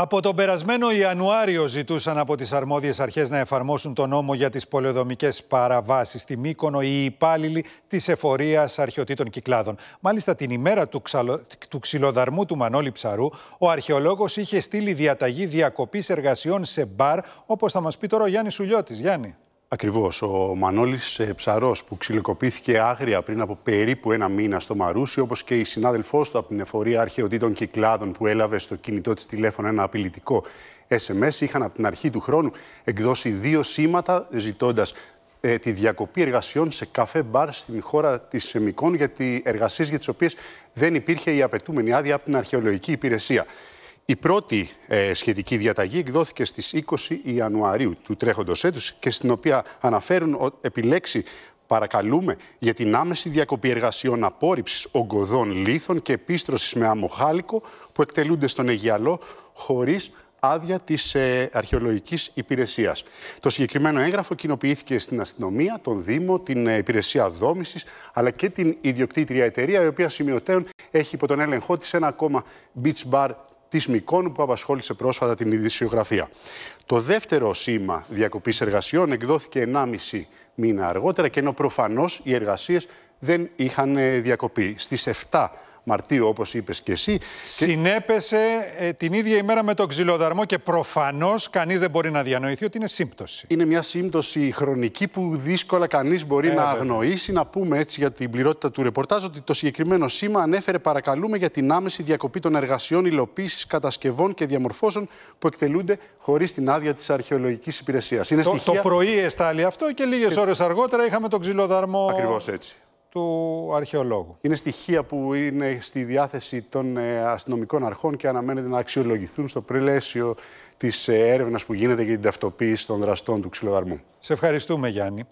Από τον περασμένο Ιανουάριο ζητούσαν από τις αρμόδιες αρχές να εφαρμόσουν τον νόμο για τις πολεοδομικές παραβάσεις στη Μύκονο οι υπάλληλοι της εφορίας αρχαιοτήτων κυκλάδων. Μάλιστα την ημέρα του, του ξυλοδαρμού του Μανώλη Ψαρού, ο αρχαιολόγος είχε στείλει διαταγή διακοπής εργασιών σε μπαρ, όπως θα μας πει τώρα ο Γιάννης Σουλιώτης. Γιάννη. Ακριβώς. Ο Μανώλης ε, Ψαρός, που ξυλοκοπήθηκε άγρια πριν από περίπου ένα μήνα στο Μαρούσι, όπως και η συνάδελφός του από την εφορία αρχαιοτήτων και κλάδων που έλαβε στο κινητό της τηλέφωνο ένα απειλητικό SMS, είχαν από την αρχή του χρόνου εκδώσει δύο σήματα ζητώντας ε, τη διακοπή εργασιών σε καφέ μπαρ στην χώρα της Σεμικών για εργασίες για τις οποίες δεν υπήρχε η απαιτούμενη άδεια από την αρχαιολογική υπηρεσία. Η πρώτη ε, σχετική διαταγή εκδόθηκε στις 20 Ιανουαρίου του τρέχοντος έτους και στην οποία αναφέρουν ότι επιλέξει παρακαλούμε για την άμεση διακοπή εργασιών απόρριψης ογκωδών λίθων και επίστρωσης με αμοχάλικο που εκτελούνται στον Αιγιαλό χωρίς άδεια της ε, αρχαιολογικής υπηρεσίας. Το συγκεκριμένο έγγραφο κοινοποιήθηκε στην αστυνομία, τον Δήμο, την ε, υπηρεσία δόμησης, αλλά και την ιδιοκτήτρια εταιρεία, η οποία σημειωτέων έχει υπό τον έλεγχό της ένα ακόμα beach bar της Μικόνου που απασχόλησε πρόσφατα την ειδησιογραφία. Το δεύτερο σήμα διακοπής εργασιών εκδόθηκε 1,5 μήνα αργότερα και ενώ προφανώς οι εργασίες δεν είχαν ε, διακοπή. Στι 7 Μαρτίου, όπως είπες και εσύ. Συνέπεσε ε, την ίδια ημέρα με τον ξυλοδαρμό και προφανώς κανείς δεν μπορεί να διανοηθεί ότι είναι σύμπτωση. Είναι μια σύμπτωση χρονική που δύσκολα κανείς μπορεί ε, να αγνοήσει. Να πούμε έτσι για την πληρότητα του ρεπορτάζ ότι το συγκεκριμένο σήμα ανέφερε παρακαλούμε για την άμεση διακοπή των εργασιών υλοποίησης, κατασκευών και διαμορφώσεων που εκτελούνται χωρίς την άδεια της αρχαιολογικής υπηρεσίας. Το, στοιχεία... το πρωί εστάλει αυτό και λίγες ώρες αργότερα είχαμε τον ξυλοδαρμό. Ακριβώς έτσι του αρχαιολόγου. Είναι στοιχεία που είναι στη διάθεση των ε, αστυνομικών αρχών και αναμένεται να αξιολογηθούν στο πλαίσιο της ε, έρευνας που γίνεται για την ταυτοποίηση των δραστών του ξυλοδαρμού. Σε ευχαριστούμε Γιάννη.